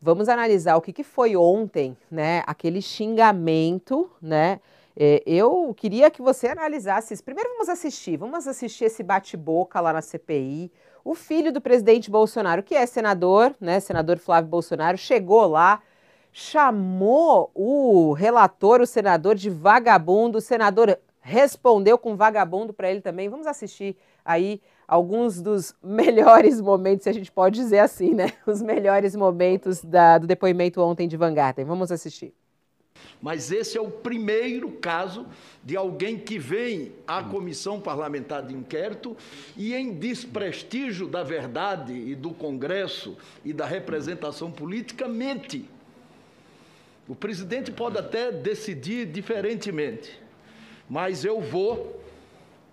Vamos analisar o que, que foi ontem, né? Aquele xingamento, né? É, eu queria que você analisasse Primeiro, vamos assistir. Vamos assistir esse bate-boca lá na CPI. O filho do presidente Bolsonaro, que é senador, né? Senador Flávio Bolsonaro, chegou lá, chamou o relator, o senador, de vagabundo. O senador respondeu com vagabundo para ele também. Vamos assistir aí alguns dos melhores momentos, se a gente pode dizer assim, né? Os melhores momentos da, do depoimento ontem de Van Garten. Vamos assistir. Mas esse é o primeiro caso de alguém que vem à comissão parlamentar de inquérito e, em desprestígio da verdade e do Congresso e da representação política, mente. O presidente pode até decidir diferentemente, mas eu vou,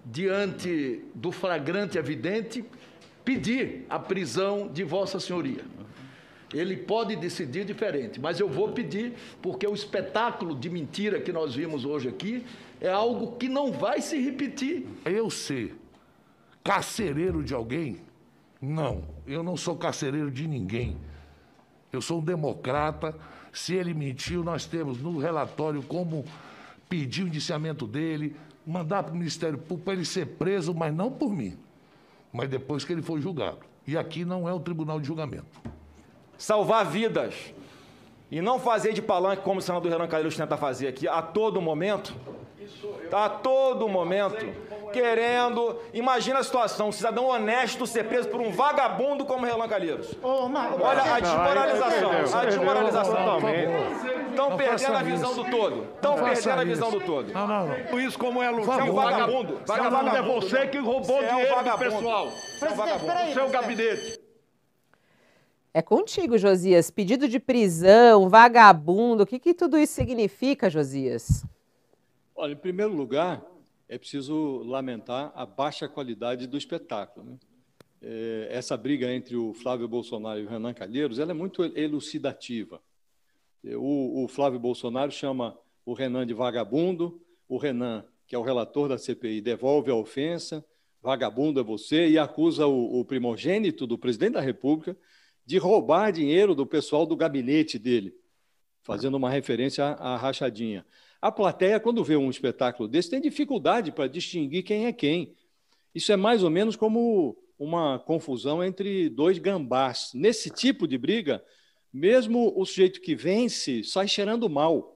diante do flagrante evidente, pedir a prisão de Vossa Senhoria. Ele pode decidir diferente, mas eu vou pedir, porque o espetáculo de mentira que nós vimos hoje aqui é algo que não vai se repetir. Eu ser carcereiro de alguém? Não, eu não sou carcereiro de ninguém. Eu sou um democrata. Se ele mentiu, nós temos no relatório como pedir o indiciamento dele, mandar para o Ministério Público para ele ser preso, mas não por mim, mas depois que ele for julgado. E aqui não é o tribunal de julgamento. Salvar vidas e não fazer de palanque como o senador Renan Calheiros tenta fazer aqui a todo momento. Tá a todo momento querendo. Imagina a situação: um cidadão honesto ser preso por um vagabundo como Relan Calheiros. Oh, Olha a desmoralização. a desmoralização. Estão perdendo a visão isso. do todo. Estão perdendo a visão isso. do todo. Não, não, não. Isso como é lugar. É você é um vagabundo. Vagabundo é você que roubou você dinheiro é um do pessoal. É vagabundo. peraí. Seu gabinete. É contigo, Josias. Pedido de prisão, vagabundo, o que, que tudo isso significa, Josias? Olha, em primeiro lugar, é preciso lamentar a baixa qualidade do espetáculo. Né? É, essa briga entre o Flávio Bolsonaro e o Renan Calheiros ela é muito elucidativa. É, o, o Flávio Bolsonaro chama o Renan de vagabundo, o Renan, que é o relator da CPI, devolve a ofensa, vagabundo é você, e acusa o, o primogênito do presidente da República de roubar dinheiro do pessoal do gabinete dele fazendo uma referência à rachadinha. A plateia, quando vê um espetáculo desse, tem dificuldade para distinguir quem é quem. Isso é mais ou menos como uma confusão entre dois gambás. Nesse tipo de briga, mesmo o sujeito que vence sai cheirando mal.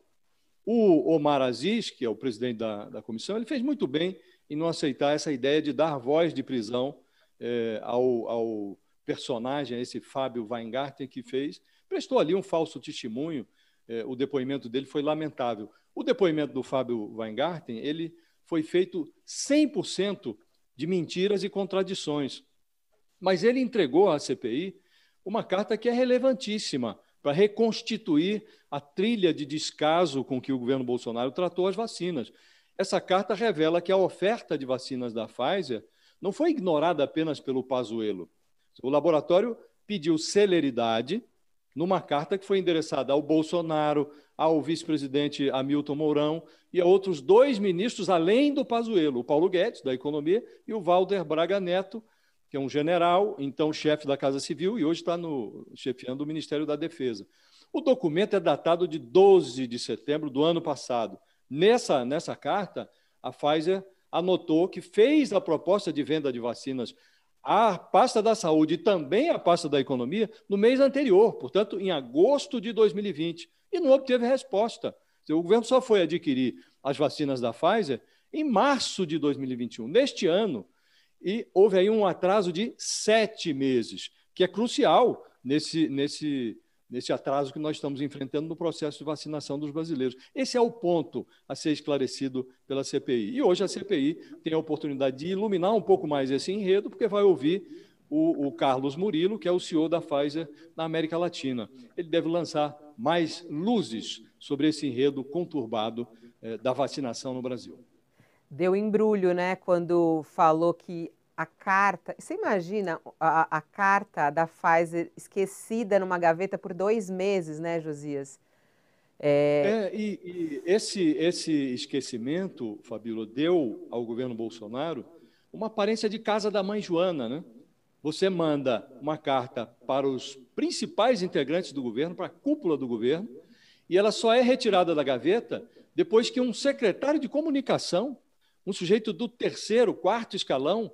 O Omar Aziz, que é o presidente da, da comissão, ele fez muito bem em não aceitar essa ideia de dar voz de prisão eh, ao, ao personagem, esse Fábio Weingarten, que fez, prestou ali um falso testemunho é, o depoimento dele foi lamentável. O depoimento do Fábio Weingarten, ele foi feito 100% de mentiras e contradições. Mas ele entregou à CPI uma carta que é relevantíssima para reconstituir a trilha de descaso com que o governo Bolsonaro tratou as vacinas. Essa carta revela que a oferta de vacinas da Pfizer não foi ignorada apenas pelo Pazuello. O laboratório pediu celeridade numa carta que foi endereçada ao Bolsonaro, ao vice-presidente Hamilton Mourão e a outros dois ministros além do Pazuello, o Paulo Guedes, da Economia, e o Walder Braga Neto, que é um general, então chefe da Casa Civil e hoje está no, chefiando o Ministério da Defesa. O documento é datado de 12 de setembro do ano passado. Nessa, nessa carta, a Pfizer anotou que fez a proposta de venda de vacinas a pasta da saúde e também a pasta da economia no mês anterior, portanto, em agosto de 2020, e não obteve resposta. O governo só foi adquirir as vacinas da Pfizer em março de 2021, neste ano, e houve aí um atraso de sete meses, que é crucial nesse, nesse nesse atraso que nós estamos enfrentando no processo de vacinação dos brasileiros. Esse é o ponto a ser esclarecido pela CPI. E hoje a CPI tem a oportunidade de iluminar um pouco mais esse enredo, porque vai ouvir o, o Carlos Murilo, que é o CEO da Pfizer na América Latina. Ele deve lançar mais luzes sobre esse enredo conturbado eh, da vacinação no Brasil. Deu embrulho, né, quando falou que a carta. Você imagina a, a, carta da Pfizer esquecida numa gaveta por dois meses, né, Josias? É... é e, e, esse, esse esquecimento, Fabíola, deu ao governo Bolsonaro uma aparência de casa da mãe Joana, né? Você manda uma carta para os principais integrantes do governo, para a cúpula do governo, e ela só é retirada da gaveta depois que um secretário de comunicação, um sujeito do terceiro, quarto escalão,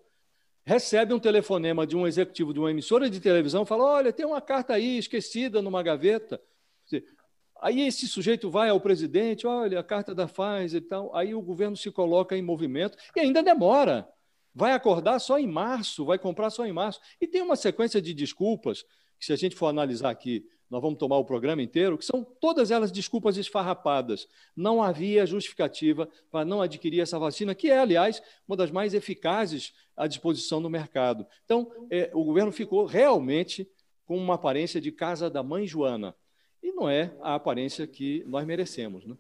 recebe um telefonema de um executivo de uma emissora de televisão, fala: olha, tem uma carta aí esquecida numa gaveta. Aí esse sujeito vai ao presidente, olha, a carta da faz e tal. Aí o governo se coloca em movimento e ainda demora. Vai acordar só em março, vai comprar só em março. E tem uma sequência de desculpas, que se a gente for analisar aqui nós vamos tomar o programa inteiro, que são todas elas desculpas esfarrapadas. Não havia justificativa para não adquirir essa vacina, que é, aliás, uma das mais eficazes à disposição no mercado. Então, é, o governo ficou realmente com uma aparência de casa da mãe Joana. E não é a aparência que nós merecemos. Né?